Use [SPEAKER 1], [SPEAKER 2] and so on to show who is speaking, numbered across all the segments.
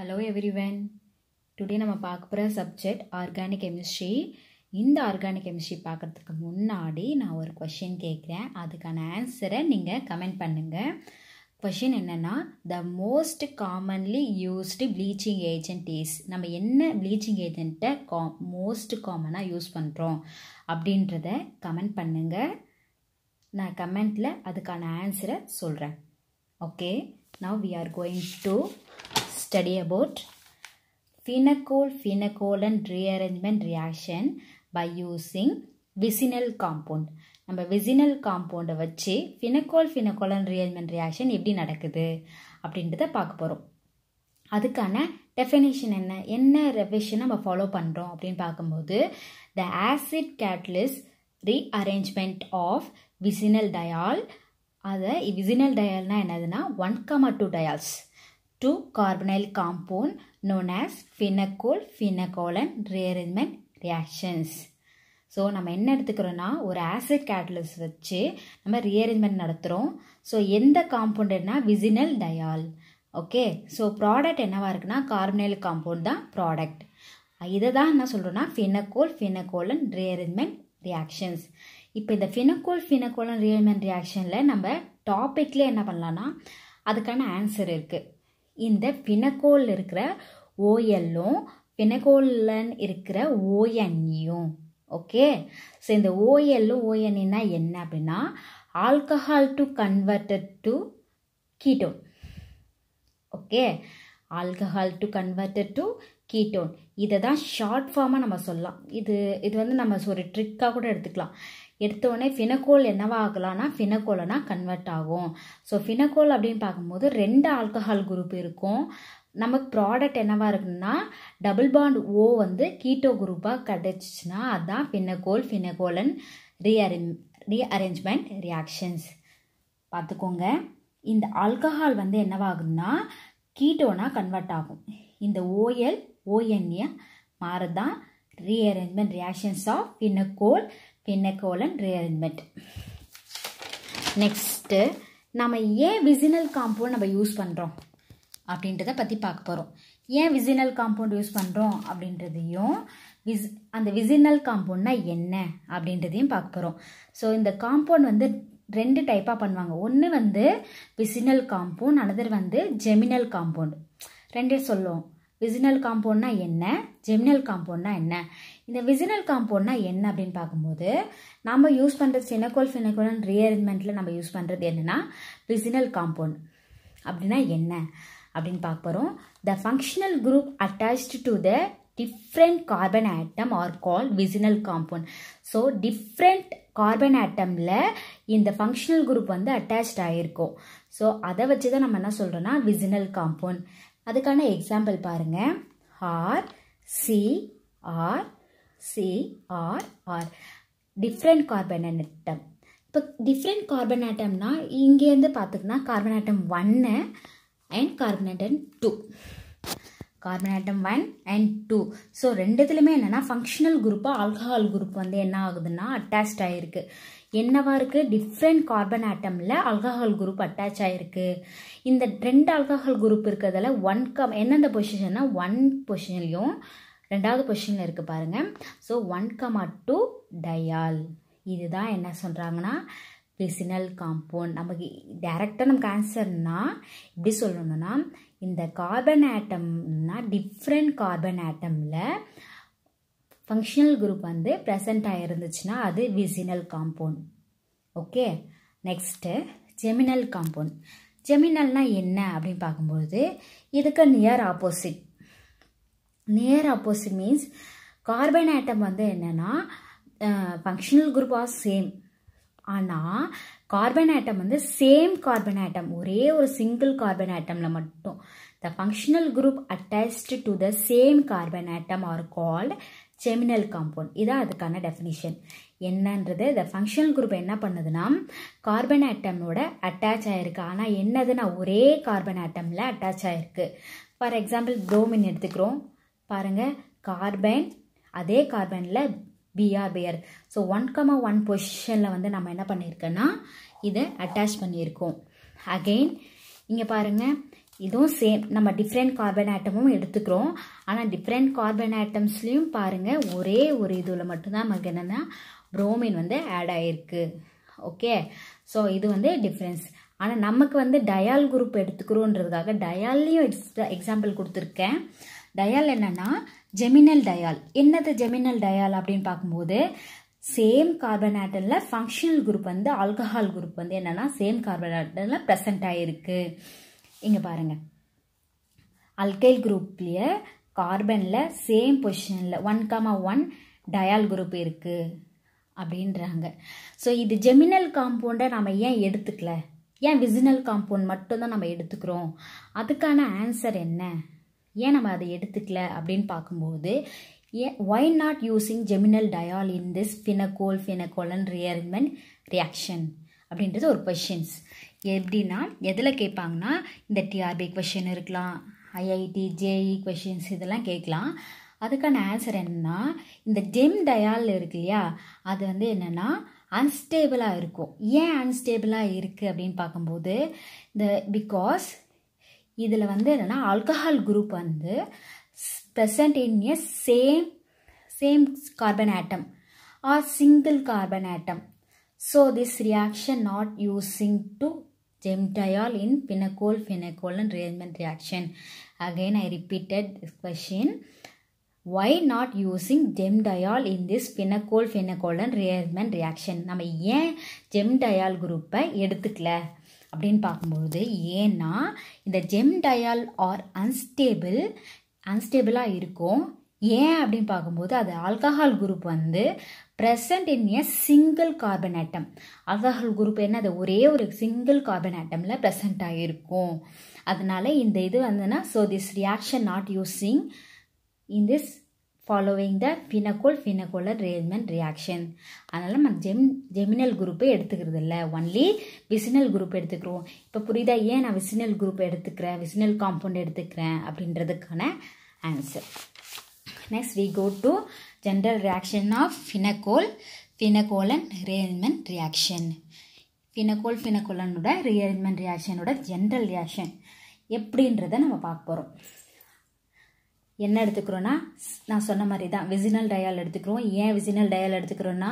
[SPEAKER 1] Hello everyone today நம்ம பார்க்க போகிற சப்ஜெக்ட் ஆர்கானிக் கெமிஸ்ட்ரி இந்த ஆர்கானிக் கெமிஸ்ட்ரி பார்க்குறதுக்கு முன்னாடி நான் ஒரு கொஷின் கேட்குறேன் அதுக்கான ஆன்சரை நீங்கள் கமெண்ட் பண்ணுங்கள் கொஷின் என்னென்னா the most commonly used bleaching agent is நம்ம என்ன ப்ளீச்சிங் ஏஜென்ட்டை கா மோஸ்ட் காமனாக யூஸ் பண்ணுறோம் அப்படின்றத கமெண்ட் பண்ணுங்கள் நான் கமெண்ட்டில் அதுக்கான ஆன்சரை சொல்கிறேன் okay now we are going to study about phenacol phenacolan rearrangement reaction by using vicinal compound நம்ம விசினல் காம்பவுண்டை வச்சு ஃபினக்கோல் ஃபினகோலன் ரியல்மென் ரியாக்ஷன் எப்படி நடக்குது அப்படின்றத பார்க்க போகிறோம் அதுக்கான டெஃபினேஷன் என்ன என்ன ரெவிஷன் நம்ம ஃபாலோ பண்ணுறோம் அப்படின்னு பார்க்கும்போது the acid catalysed rearrangement of vicinal diol அதை விசினல் டயால்னால் என்னதுன்னா one comma two diols to carbonyl compound known as phenacol phenacolan rearrangement reactions so நம்ம என்ன எடுத்துக்கிறோன்னா ஒரு ஆசிட் கேட்டலிஸ் வச்சு நம்ம ரீஅரேஞ்ச்மெண்ட் நடத்துகிறோம் ஸோ எந்த காம்பவுண்டுன்னா vicinal diol okay so product என்னவாக இருக்குன்னா கார்பனைல் காம்பவுண்ட் தான் ப்ராடக்ட் இதை தான் என்ன சொல்கிறோன்னா ஃபினகோல் ஃபினகோலன் ரீஅரேஞ்ச்மெண்ட் ரியாக்ஷன்ஸ் இப்போ இந்த ஃபினகோல் ஃபினகோலன் ரீஅரேஞ்ச்மெண்ட் ரியாக்ஷனில் நம்ம டாப்பிக்லேயே என்ன பண்ணலான்னா அதுக்கான ஆன்சர் இருக்குது இந்த பினக்கோல் இருக்கிற ஓஎல்லும் பினக்கோலில் இருக்கிற ஓஎன்யும் ஓகே ஸோ இந்த ஓஎல்லும் ஓஎன்இனா என்ன அப்படின்னா alcohol to converted to ketone okay alcohol to converted to ketone இதை தான் ஷார்ட் ஃபார்மாக நம்ம சொல்லலாம் இது இது வந்து நம்ம ஒரு ட்ரிக்காக கூட எடுத்துக்கலாம் எடுத்தோடனே ஃபினக்கோல் என்னவாகலாம்னா ஃபினக்கோலனா கன்வெர்ட் ஆகும் ஸோ ஃபினகோல் அப்படின்னு பார்க்கும்போது ரெண்டு ஆல்கஹால் குரூப் இருக்கும் நமக்கு ப்ராடக்ட் என்னவாக இருக்குன்னா டபுள் பாண்ட் ஓ வந்து கீட்டோ குரூப்பாக கிடச்சிச்சுனா அதுதான் ஃபினக்கோல் ஃபினகோலன் ரீஅரேஞ் ரீஅரேஞ்ச்மெண்ட் ரியாக்ஷன்ஸ் பார்த்துக்கோங்க இந்த ஆல்கஹால் வந்து என்னவாகும்னா கீட்டோனா கன்வெர்ட் ஆகும் இந்த ஓஎல் ஓஎன்ஏ மாறதான் rearrangement reactions of pinacol pinacolone ரியல்மெட் நெக்ஸ்ட்டு நம்ம ஏன் விசினல் காம்பவுண்ட் நம்ம யூஸ் பண்ணுறோம் அப்படின்றத பற்றி பார்க்க போகிறோம் ஏன் விசினல் காம்பவுண்ட் யூஸ் பண்ணுறோம் அப்படின்றதையும் விஸ் அந்த விசினல் காம்பவுண்ட்னா என்ன அப்படின்றதையும் பார்க்க போகிறோம் ஸோ இந்த காம்பவுண்ட் வந்து ரெண்டு டைப்பாக பண்ணுவாங்க ஒன்று வந்து விசினல் காம்பவுண்ட் அனதர் வந்து ஜெமினல் காம்பவுண்ட் ரெண்டே சொல்லுவோம் விசினல் காம்பவுண்ட்னா என்ன ஜெமினல் காம்பவுண்ட்னா என்ன இந்த விசினல் காம்பவுண்ட்னா என்ன அப்படின்னு பார்க்கும்போது நம்ம யூஸ் பண்ணுறது சினக்கோல் ஃபினக்கோலன் ரீஅரேஞ்ச்மெண்ட்டில் நம்ம யூஸ் பண்ணுறது என்னென்னா விசினல் காம்பவுண்ட் அப்படின்னா என்ன அப்படின்னு பார்க்க போகிறோம் the functional group attached to the different carbon atom are call vicinal compound so different carbon ஆட்டமில் இந்த ஃபங்க்ஷனல் குரூப் வந்து அட்டாச்ட் ஆகிருக்கும் ஸோ அதை வச்சு தான் நம்ம என்ன சொல்கிறோன்னா விசினல் காம்பவுண்ட் அதுக்கான எக்ஸாம்பிள் பாருங்கள் R C R C R R different carbon atom இப்போ டிஃப்ரெண்ட் கார்பன் ஆட்டம்னா இங்கேருந்து பார்த்துக்கினா கார்பன் ஆட்டம் ஒன்று and carbon atom two carbon atom one and two so ரெண்டுத்துலையுமே என்னென்னா ஃபங்க்ஷனல் குரூப்பு ஆல்கஹால் குரூப் வந்து என்ன ஆகுதுன்னா அட்டாச்ட் ஆகிருக்கு என்னவா இருக்குது டிஃப்ரெண்ட் கார்பன் ஆட்டமில் அல்கஹால் குரூப் அட்டாச் ஆகிருக்கு இந்த ரெண்டு அல்கஹால் குரூப் இருக்கிறதுல ஒன் கம் எந்தெந்த பொசிஷன்னா ஒன் பொசிஷன்லையும் ரெண்டாவது பொசிஷனில் இருக்குது பாருங்கள் so one comma two diol இதுதான் என்ன சொல்கிறாங்கன்னா பிசினல் காம்பவுண்ட் நமக்கு டேரெக்டாக நமக்கு ஆன்சர்னா எப்படி சொல்லணும்னா இந்த கார்பன் ஆட்டம்னா டிஃப்ரெண்ட் கார்பன் ஆட்டமில் ஃபங்க்ஷனல் குரூப் வந்து ப்ரெசன்ட் இருந்துச்சுன்னா அது vicinal compound okay next geminal compound ஜெமினல்னால் என்ன அப்படின்னு பார்க்கும்போது இதுக்கு நியர் ஆப்போசிட் நேர் ஆப்போசிட் மீன்ஸ் கார்பன் ஆட்டம் வந்து என்னென்னா ஃபங்க்ஷனல் குரூப் ஆர் சேம் ஆனால் கார்பன் ஆட்டம் வந்து சேம் கார்பன் ஆட்டம் ஒரே ஒரு சிங்கிள் கார்பன் ஆட்டமில் மட்டும் the functional group attached to the same carbon atom are called geminal compound இதான் அதுக்கான டெஃபினிஷன் என்னன்றது இந்த ஃபங்க்ஷனல் குரூப் என்ன பண்ணுதுன்னா கார்பன் ஆட்டமோட அட்டாச் ஆயிருக்கு ஆனால் என்னதுன்னா ஒரே கார்பன் ஆட்டமில் அட்டாச் ஆயிருக்கு ஃபார் எக்ஸாம்பிள் ப்ரோமின் எடுத்துக்கிறோம் பாருங்கள் கார்பன் அதே கார்பனில் B R B R so one comma one பொசிஷனில் வந்து நம்ம என்ன பண்ணியிருக்கோன்னா இதை அட்டாச் பண்ணியிருக்கோம் அகெயின் இங்கே பாருங்கள் இதுவும் சேம் நம்ம டிஃப்ரெண்ட் கார்பன் ஆட்டமும் எடுத்துக்கிறோம் ஆனால் டிஃப்ரெண்ட் கார்பன் ஆட்டம்ஸ்லேயும் பாருங்கள் ஒரே ஒரு இதில் மட்டும்தான் நமக்கு என்னென்னா ப்ரோமின் வந்து ஆட் ஆகிருக்கு ஓகே ஸோ இது வந்து டிஃப்ரென்ஸ் ஆனால் நமக்கு வந்து டயால் குரூப் எடுத்துக்கிறோன்றதுக்காக டயால்லையும் எக்ஸாம்பிள் கொடுத்துருக்கேன் டயால் என்னென்னா ஜெமினல் டயால் என்னது ஜெமினல் டயால் அப்படின்னு பார்க்கும்போது சேம் கார்பன் ஆட்டனில் ஃபங்க்ஷனல் குரூப் வந்து ஆல்கஹால் குரூப் வந்து என்னென்னா சேம் கார்பன் ஆட்டனில் ப்ரெசண்ட் ஆகிருக்கு இங்கே பாருங்கள் அல்கைல் குரூப்லேயே கார்பனில் சேம் பொசிஷனில் one comma one diol group இருக்குது அப்படின்றாங்க ஸோ இது ஜெமினல் காம்பவுண்டை நம்ம ஏன் எடுத்துக்கல ஏன் விசினல் காம்பவுண்ட் மட்டும்தான் நம்ம எடுத்துக்கிறோம் அதுக்கான ஆன்சர் என்ன ஏன் நம்ம அதை எடுத்துக்கல அப்படின்னு பார்க்கும்போது a why not using geminal diol in this pinacol pinacolone ரியர்மென் ரியாக்ஷன் அப்படின்றது ஒரு கொஷின்ஸ் எப்படின்னா எதில் கேட்பாங்கன்னா இந்த டிஆர்பி கொஷின் இருக்கலாம் ஐஐடி ஜேஇ கொஷின்ஸ் இதெல்லாம் கேட்கலாம் அதுக்கான ஆன்சர் என்னென்னா இந்த ஜெம் டயால் இருக்கு இல்லையா அது வந்து என்னென்னா அன்ஸ்டேபிளாக இருக்கும் ஏன் அன்ஸ்டேபிளாக இருக்குது அப்படின்னு பார்க்கும்போது இந்த பிகாஸ் இதில் வந்து என்னென்னா ஆல்கஹால் குரூப் வந்து present in a same same carbon atom or single carbon atom so this reaction not using to gem diol in pinacol pinacolone rearrangement reaction again I repeated question why not using gem diol in this pinacol pinacolone rearrangement reaction நம்ம ஏன் gem diol குரூப்பை எடுத்துக்கல அப்படின்னு பார்க்கும்பொழுது ஏன்னா இந்த gem diol are unstable அன்ஸ்டேபிளாக இருக்கும் ஏன் அப்படின்னு பார்க்கும்போது அது ஆல்கஹால் குரூப் வந்து present in a single carbon atom alcohol group என்ன அது ஒரே ஒரு சிங்கிள் கார்பன் ஆட்டமில் ப்ரெசண்ட் ஆகிருக்கும் அதனால இந்த இது வந்துன்னா so this reaction not using in this following the pinacol pinacolone rearrangement reaction அதனால் நம்ம ஜெம் ஜெமினல் குரூப்பே எடுத்துக்கிறது இல்லை ஒன்லி விசினல் குரூப் எடுத்துக்கிறோம் இப்போ புரியுதா ஏன் நான் விசினல் குரூப் எடுத்துக்கிறேன் விசினல் காம்பவுண்ட் எடுத்துக்கிறேன் அப்படின்றதுக்கான answer next we go to general reaction of pinacol pinacolone rearrangement reaction pinacol ஃபினகோலனோட rearrangement ரியாக்ஷனோட ஜென்ரல் ரியாக்ஷன் எப்படின்றத நம்ம பார்க்க போகிறோம் என்ன எடுத்துக்கிறோன்னா நான் சொன்ன மாதிரி தான் விசினல் டயால் எடுத்துக்கிறோம் ஏன் விசினல் டயால் எடுத்துக்கிறோன்னா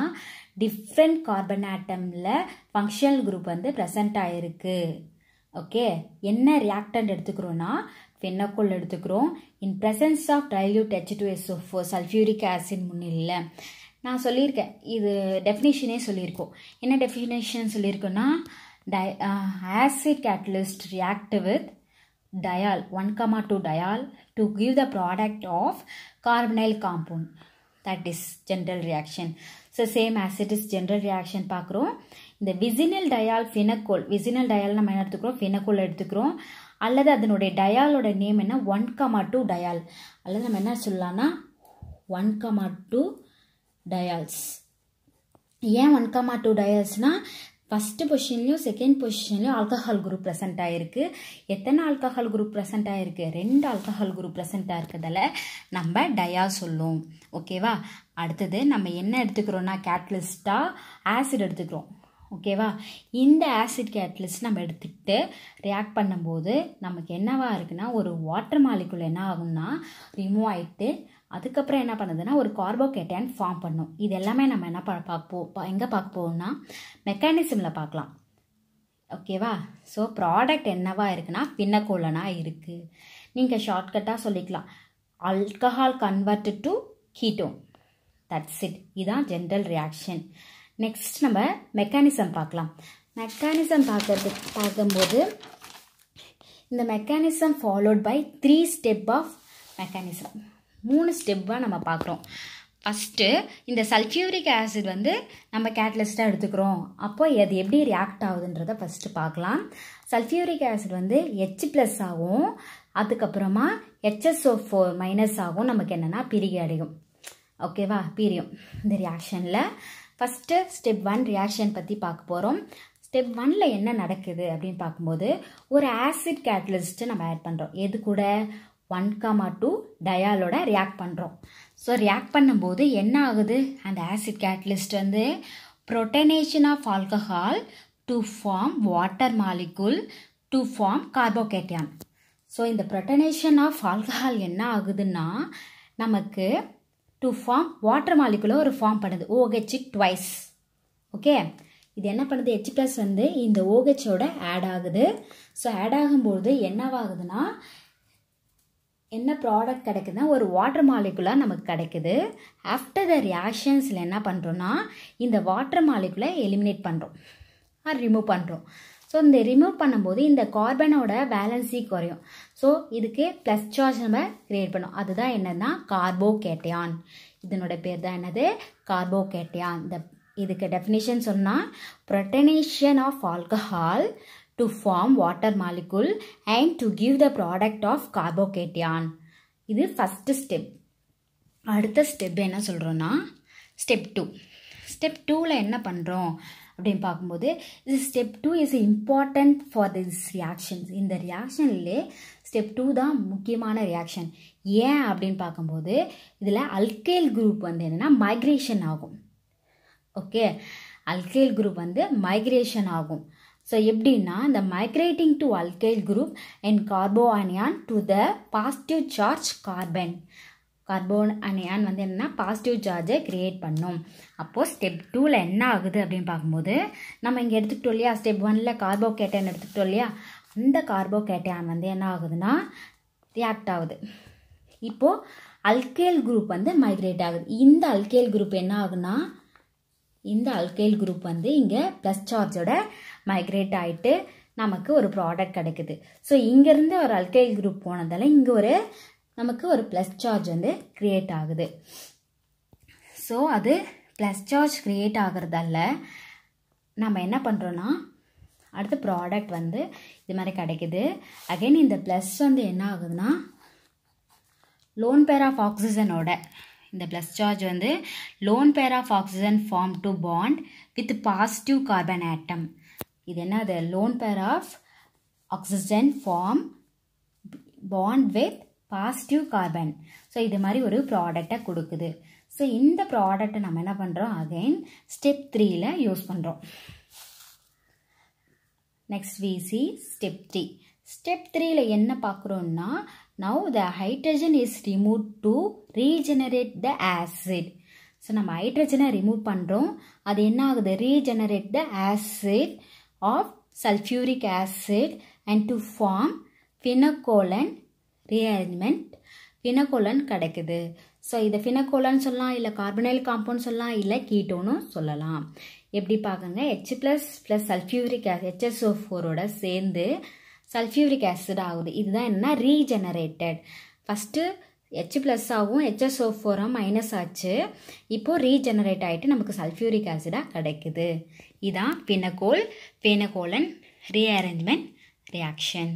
[SPEAKER 1] டிஃப்ரெண்ட் கார்பன் ஆட்டமில் ஃபங்க்ஷனல் குரூப் வந்து ப்ரெசண்ட் ஆகிருக்கு ஓகே என்ன ரியாக்டன்ட் எடுத்துக்கிறோன்னா ஃபென்னக்கோல் எடுத்துக்கிறோம் in presence of dilute H two S O four sulphuric acid முன்னில் நான் சொல்லியிருக்கேன் இது டெஃபினேஷனே சொல்லியிருக்கோம் என்ன டெஃபினேஷன் சொல்லியிருக்கோன்னா டை acid catalyst react with diol 1 comma 2 diol to give the product of carbonyl compound that is general reaction so same as it is general reaction பார்க்கிறோம் இந்த விசினல் டயால் ஃபினகோல் விசினல் டயால் நம்ம என்ன எடுத்துக்கிறோம் ஃபினகோல் எடுத்துக்கிறோம் அல்லது அதனுடைய டயாலோட நேம் என்ன ஒன் கமா டூ டயால் அல்லது நம்ம என்ன சொல்லலாம்னா ஒன் கமா டூ டயால்ஸ் ஏன் ஒன் கமா டூ டயால்ஸ்னால் ஃபஸ்ட்டு பொசிஷன்லையும் செகண்ட் பொசிஷன்லையும் ஆல்கஹால் குரூப் ப்ரெசென்ட் ஆகிருக்கு எத்தனை ஆல்கஹால் குரூப் ப்ரெசென்ட் ஆகிருக்கு ரெண்டு ஆல்கஹால் குரூப் ப்ரெசென்ட் ஆகிறதால நம்ம டயா சொல்லும் ஓகேவா அடுத்தது நம்ம என்ன எடுத்துக்கிறோன்னா கேட்லிஸ்ட்டாக ஆசிட் எடுத்துக்கிறோம் ஓகேவா இந்த ஆசிட் கேட்லிஸ்ட் நம்ம எடுத்துக்கிட்டு ரியாக்ட் பண்ணும்போது நமக்கு என்னவாக இருக்குன்னா ஒரு வாட்டர் மாலிக்குள் என்ன ஆகும்னா ரிமூவ் ஆகிட்டு அதுக்கப்புறம் என்ன பண்ணுதுன்னா ஒரு கார்போகேட்டையான் ஃபார்ம் பண்ணும் இது எல்லாமே நம்ம என்ன பார்ப்போம் எங்கே பார்க்க போவோம்னா மெக்கானிசமில் பார்க்கலாம் ஓகேவா ஸோ ப்ராடக்ட் என்னவா இருக்குன்னா பின்னக்கோலனாக இருக்குது நீங்கள் ஷார்ட்கட்டாக சொல்லிக்கலாம் alcohol convert to keto that's it இதுதான் ஜென்ரல் ரியாக்ஷன் நெக்ஸ்ட் நம்ம மெக்கானிசம் பார்க்கலாம் மெக்கானிசம் பார்க்கறது பார்க்கும்போது இந்த mechanism followed by three step of mechanism மூணு ஸ்டெப்பாக நம்ம பார்க்குறோம் ஃபஸ்ட்டு இந்த சல்ஃபியூரிக் ஆசிட் வந்து நம்ம கேட்லிஸ்ட்டாக எடுத்துக்கிறோம் அப்போ அது எப்படி ரியாக்ட் ஆகுதுன்றத ஃபஸ்ட்டு பார்க்கலாம் சல்ஃபியூரிக் ஆசிட் வந்து ஹெச் ப்ளஸ் ஆகும் அதுக்கப்புறமா ஹெச்எஸ்ஓ ஃபோர் மைனஸ் ஆகும் நமக்கு என்னென்னா பிரிகை அடையும் ஓகேவா பிரியும் இந்த ரியாக்ஷனில் ஃபஸ்ட்டு ஸ்டெப் ஒன் ரியாக்ஷன் பற்றி பார்க்க போகிறோம் ஸ்டெப் ஒனில் என்ன நடக்குது அப்படின்னு பார்க்கும்போது ஒரு ஆசிட் கேட்லிஸ்ட்டு நம்ம ஆட் பண்ணுறோம் எது கூட ஒன் காமா டூ டயாலோட ரியாக்ட் பண்ணுறோம் ஸோ ரியாக்ட் பண்ணும்போது என்ன ஆகுது அந்த ஆசிட் கேட்லிஸ்ட் வந்து protonation of alcohol to form water molecule to form carbocation so இந்த ப்ரொட்டனேஷன் ஆஃப் ஆல்கஹால் என்ன ஆகுதுன்னா நமக்கு டு ஃபார்ம் வாட்டர் மாலிகுலோ ஒரு ஃபார்ம் பண்ணுது ஓஹெச் ட்வைஸ் ஓகே இது என்ன பண்ணுது ஹெச் ப்ளஸ் வந்து இந்த ஓஹெச்சோட ஆட் ஆகுது ஸோ ஆட் ஆகும்போது என்னவாகுதுன்னா என்ன ப்ராடக்ட் கிடைக்குதுன்னா ஒரு வாட்டர் மாலிகுலாக நமக்கு கிடைக்குது ஆஃப்டர் த ரியாக்ஷன்ஸில் என்ன பண்ணுறோன்னா இந்த வாட்டர் மாலிகுலை எலிமினேட் பண்ணுறோம் ஆர் ரிமூவ் பண்ணுறோம் ஸோ இந்த ரிமூவ் பண்ணும்போது இந்த கார்பனோட பேலன்ஸி குறையும் ஸோ இதுக்கு ப்ளஸ் சார்ஜ் நம்ம க்ரியேட் பண்ணோம் அதுதான் என்னன்னா கார்போகேட்டையான் இதனோட பேர் தான் என்னது கார்போகேட்டையான் இந்த இதுக்கு டெஃபினேஷன் சொன்னால் protonation of alcohol to form water molecule and to give the product of carbocation. இது ஃபஸ்ட்டு ஸ்டெப் அடுத்த ஸ்டெப் என்ன சொல்கிறோன்னா ஸ்டெப் டூ ஸ்டெப் டூவில் என்ன பண்ணுறோம் அப்படின்னு பார்க்கும்போது இது step two is important for this reactions இந்த ரியாக்ஷன்லே ஸ்டெப் டூ தான் முக்கியமான ரியாக்ஷன் ஏன் அப்படின்னு பார்க்கும்போது இதில் alkyl குரூப் வந்து என்னென்னா மைக்ரேஷன் ஆகும் ஓகே alkyl குரூப் வந்து மைக்ரேஷன் ஆகும் ஸோ எப்படின்னா இந்த migrating to alkyl group and carbo anion to the positive charge carbon carbon anion வந்து என்னென்னா பாசிட்டிவ் சார்ஜை கிரியேட் பண்ணும் அப்போது ஸ்டெப் டூவில் என்ன ஆகுது அப்படின்னு பார்க்கும்போது நம்ம இங்கே எடுத்துக்கிட்டோம் இல்லையா ஸ்டெப் ஒனில் கார்போ கேட்டன் எடுத்துக்கிட்டோம் இல்லையா அந்த கார்போ கேட்டையான் வந்து என்ன ஆகுதுன்னா ரியாக்ட் ஆகுது இப்போது அல்கேல் குரூப் வந்து மைக்ரேட் ஆகுது இந்த அல்கேல் குரூப் என்ன ஆகுதுன்னா இந்த அல்கேல் குரூப் வந்து இங்கே ப்ளஸ் சார்ஜோட மைக்ரேட் ஆகிட்டு நமக்கு ஒரு ப்ராடக்ட் கிடைக்குது ஸோ இங்கேருந்து ஒரு அல்கைல் குரூப் போனதால் இங்கே ஒரு நமக்கு ஒரு ப்ளஸ் சார்ஜ் வந்து க்ரியேட் ஆகுது ஸோ அது ப்ளஸ் சார்ஜ் க்ரியேட் ஆகிறதால நம்ம என்ன பண்ணுறோன்னா அடுத்த ப்ராடக்ட் வந்து இது மாதிரி கிடைக்குது அகைன் இந்த ப்ளஸ் வந்து என்ன ஆகுதுன்னா லோன் பேர் ஆஃப் ஆக்சிஜனோட இந்த ப்ளஸ் சார்ஜ் வந்து lone pair of oxygen form to bond with positive carbon atom இது என்னது lone pair of oxygen form bond with positive carbon ஸோ இது மாதிரி ஒரு ப்ராடக்டை கொடுக்குது ஸோ இந்த ப்ராடக்டை நம்ம என்ன பண்ணுறோம் அகைன் ஸ்டெப் த்ரீயில் யூஸ் பண்ணுறோம் நெக்ஸ்ட் விசி ஸ்டெப் த்ரீ ஸ்டெப் த்ரீயில் என்ன பார்க்குறோன்னா now the hydrogen is remove to regenerate the acid so நம்ம ஹைட்ரஜனை ரிமூவ் பண்ணுறோம் அது என்ன ஆகுது regenerate the acid of sulfuric acid and to form phenycholan rearrangement phenycholan கிடைக்குது ஸோ இதை ஃபினக்கோலான்னு சொல்லலாம் இல்லை கார்பனைல் காம்பவுண்ட் சொல்லலாம் இல்லை கீட்டோனும் சொல்லலாம் எப்படி பார்க்குங்க H plus plus sulphuric acid H S O ஃபோரோட சேர்ந்து சல்ஃபியூரிக் ஆசிட் ஆகுது இதுதான் என்ன ரீஜெனரேட்டட் ஃபஸ்ட்டு ஹெச் ப்ளஸ் ஆகும் ஹெச்எஸ்ஓ மைனஸ் ஆச்சு இப்போது ரீஜெனரேட் ஆகிட்டு நமக்கு சல்ஃபியூரிக் ஆசிடாக கிடைக்குது இதான் பினகோல் பினகோலன் ரீஅரேஞ்ச்மெண்ட் ரியாக்ஷன்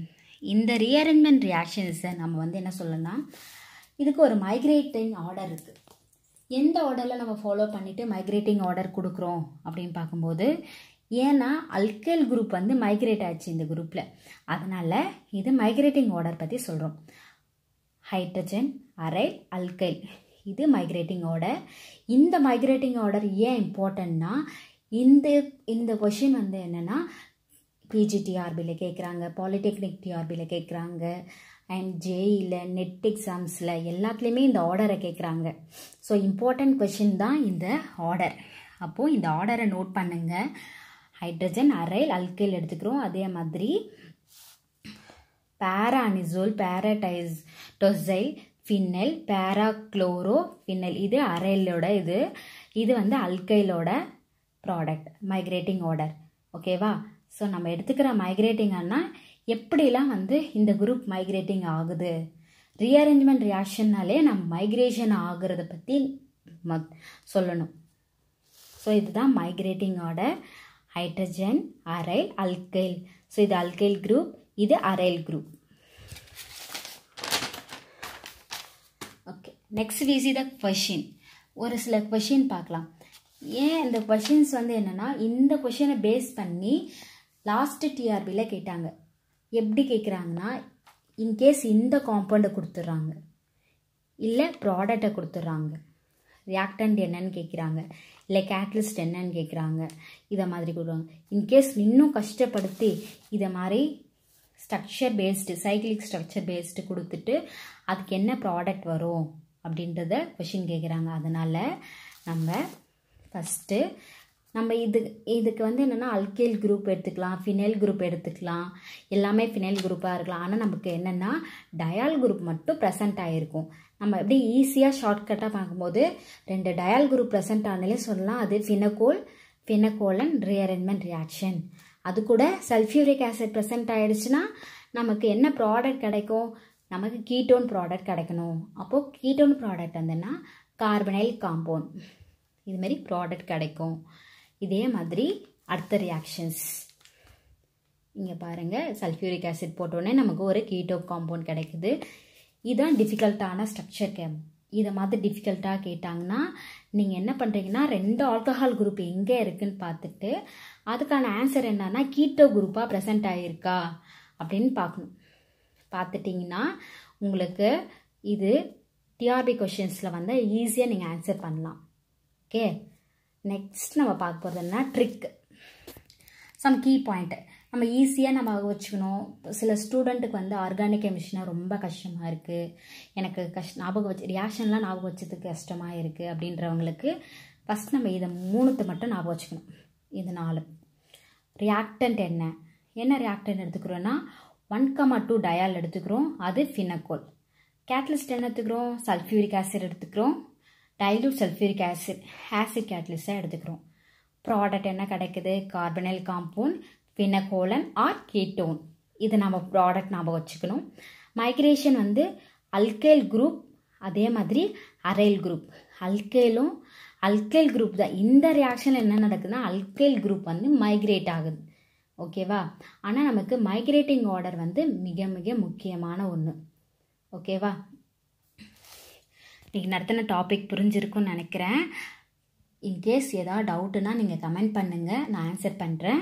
[SPEAKER 1] இந்த ரீஅரேஞ்ச்மெண்ட் ரியாக்ஷன்ஸை நம்ம வந்து என்ன சொல்லணும்னா இதுக்கு ஒரு மைக்ரேட்டிங் ஆர்டர் இருக்குது எந்த ஆர்டரில் நம்ம ஃபாலோ பண்ணிவிட்டு மைக்ரேட்டிங் ஆர்டர் கொடுக்குறோம் அப்படின்னு பார்க்கும்போது ஏன்னா அல்கேல் குரூப் வந்து மைக்ரேட் ஆச்சு இந்த குரூப்பில் அதனால் இது மைக்ரேட்டிங் ஆர்டர் பற்றி சொல்கிறோம் ஹைட்ரஜன் அரைல் அல்கைல் இது மைக்ரேட்டிங் ஆர்டர் இந்த மைக்ரேட்டிங் ஆர்டர் ஏன் இம்பார்ட்டன்னா இந்த இந்த கொஷின் வந்து என்னென்னா பிஜி டிஆர்பியில் கேட்குறாங்க பாலிடெக்னிக் டிஆர்பியில் கேட்குறாங்க அண்ட் ஜேஇயில் e நெட் எக்ஸாம்ஸில் e எல்லாத்துலேயுமே இந்த ஆர்டரை கேட்குறாங்க ஸோ இம்பார்ட்டன்ட் கொஷின் தான் இந்த ஆர்டர் அப்போது இந்த ஆர்டரை நோட் பண்ணுங்கள் ஹைட்ரஜன் அரைல் அல்கைல் எடுத்துக்கிறோம் அதே மாதிரி பேரானிசோல் பேரடைஸ் டொசைல் ஃபின்னல் பேராக்ளோரோ ஃபின்னல் இது அரைலோட இது இது வந்து அல்கைலோட ப்ராடக்ட் மைக்ரேட்டிங் ஆர்டர் ஓகேவா ஸோ நம்ம எடுத்துக்கிற மைக்ரேட்டிங்னா எப்படிலாம் வந்து இந்த குரூப் மைக்ரேட்டிங் ஆகுது ரீஅரேஞ்ச்மெண்ட் ரியாக்ஷன்னாலே நம்ம மைக்ரேஷன் ஆகுறத பற்றி மத் சொல்லணும் ஸோ இதுதான் migrating order hydrogen aryl alkyl so இது அல்கைல் குரூப் இது aryl group okay next we the question ஒரு சில கொஷின் பார்க்கலாம் ஏன் இந்த கொஷின்ஸ் வந்து என்னென்னா இந்த கொஷினை பேஸ் பண்ணி லாஸ்ட்டு டிஆர்பியில் கேட்டாங்க எப்படி கேட்குறாங்கன்னா இன்கேஸ் இந்த காம்பவுண்டை கொடுத்துட்றாங்க இல்லை ப்ராடக்டை கொடுத்துட்றாங்க ரியாக்டன்ட் என்னன்னு கேட்குறாங்க இல்லை கேட்லிஸ்ட் என்னன்னு கேட்குறாங்க இதை மாதிரி கொடுக்குறாங்க இன்கேஸ் இன்னும் கஷ்டப்படுத்தி இதை மாதிரி structure based cyclic structure based கொடுத்துட்டு அதுக்கு என்ன ப்ராடக்ட் வரும் அப்படின்றத கொஷின் கேட்குறாங்க அதனால் நம்ம ஃபஸ்ட்டு நம்ம இது இதுக்கு வந்து என்னென்னா அல்கேல் குரூப் எடுத்துக்கலாம் ஃபினைல் குரூப் எடுத்துக்கலாம் எல்லாமே ஃபினைல் குரூப்பாக இருக்கலாம் ஆனால் நமக்கு என்னென்னா டயால் குரூப் மட்டும் ப்ரெசென்ட் ஆகிருக்கும் நம்ம எப்படி ஈஸியாக ஷார்ட்கட்டாக பார்க்கும்போது ரெண்டு டயால் குரூப் ப்ரெசென்ட் ஆனாலே சொல்லலாம் அது ஃபினகோல் ஃபினகோலன் ரீஅரேஞ்ச்மெண்ட் ரியாக்ஷன் அது கூட சல்ஃபியூரிக் ஆசிட் ப்ரெசென்ட் ஆகிடுச்சுன்னா நமக்கு என்ன ப்ராடக்ட் கிடைக்கும் நமக்கு கீட்டோன் ப்ராடக்ட் கிடைக்கணும் அப்போது கீட்டோன் ப்ராடக்ட் வந்துன்னா கார்பனைல் காம்பவுண்ட் இதுமாரி ப்ராடக்ட் கிடைக்கும் இதே மாதிரி அடுத்த ரியாக்ஷன்ஸ் இங்கே பாருங்கள் சல்ஃபியூரிக் ஆசிட் போட்டோடனே நமக்கு ஒரு கீட்டோ காம்பவுண்ட் கிடைக்குது இதுதான் டிஃபிகல்ட்டான ஸ்ட்ரக்சர் கேம் இதை மாதிரி டிஃபிகல்ட்டாக கேட்டாங்கன்னா நீங்கள் என்ன பண்ணுறீங்கன்னா ரெண்டு ஆல்கஹால் குரூப் எங்கே இருக்குதுன்னு பார்த்துட்டு அதுக்கான ஆன்சர் என்னன்னா கீட்டோ குரூப்பாக ப்ரெசென்ட் ஆகியிருக்கா அப்படின்னு பார்க்கணும் பார்த்துட்டிங்கன்னா உங்களுக்கு இது டிஆர்பி கொஷின்ஸில் வந்து ஈஸியாக நீங்கள் ஆன்சர் பண்ணலாம் ஓகே நெக்ஸ்ட் நம்ம பார்க்க போகிறதுனா என்ன ட்ரிக் சம் கீ பாயிண்ட்டு நம்ம ஈஸியாக நம்ம வச்சுக்கணும் சில ஸ்டூடெண்ட்டுக்கு வந்து ஆர்கானிக் கெமிஷினாக ரொம்ப கஷ்டமாக இருக்குது எனக்கு கஷ் ஞாபகம் வச்சு ரியாக்ஷன்லாம் ஞாபகம் வச்சதுக்கு கஷ்டமாக இருக்குது அப்படின்றவங்களுக்கு ஃபஸ்ட் நம்ம இதை மூணுத்தை மட்டும் ஞாபகம் வச்சுக்கணும் இது நாலு ரியாக்டன்ட் என்ன என்ன ரியாக்டன்ட் எடுத்துக்கிறோன்னா ஒன் கமா டூ டயால் எடுத்துக்கிறோம் அது ஃபினக்கோல் கேட்லிஸ்ட் என்ன எடுத்துக்கிறோம் சல்ஃபியூரிக் ஆசிட் எடுத்துக்கிறோம் டைலூட் சல்ஃபியூரிக் ஆசிட் ஆசிட் கேட்லிஸ்ட்டாக எடுத்துக்கிறோம் ப்ராடக்ட் என்ன கிடைக்குது carbonyl compound pinacolone or ketone இது நம்ம ப்ராடக்ட் நாம் வச்சுக்கணும் மைக்ரேஷன் வந்து அல்கேல் குரூப் அதே மாதிரி அரைல் குரூப் அல்கேலும் அல்கேல் குரூப் தான் இந்த ரியாக்ஷன் என்ன நடக்குதுன்னா அல்கேல் குரூப் வந்து மைக்ரேட் ஆகுது ஓகேவா ஆனால் நமக்கு மைக்ரேட்டிங் ஆர்டர் வந்து மிக மிக முக்கியமான ஒன்று ஓகேவா நீங்கள் நடத்தின டாபிக் புரிஞ்சிருக்குன்னு நினைக்கிறேன் இன்கேஸ் ஏதாவது டவுட்டுன்னா நீங்கள் கமெண்ட் பண்ணுங்கள் நான் ஆன்சர் பண்ணுறேன்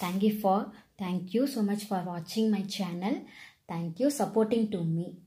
[SPEAKER 1] Thank you for thank you so much for watching my channel. Thank you supporting to me.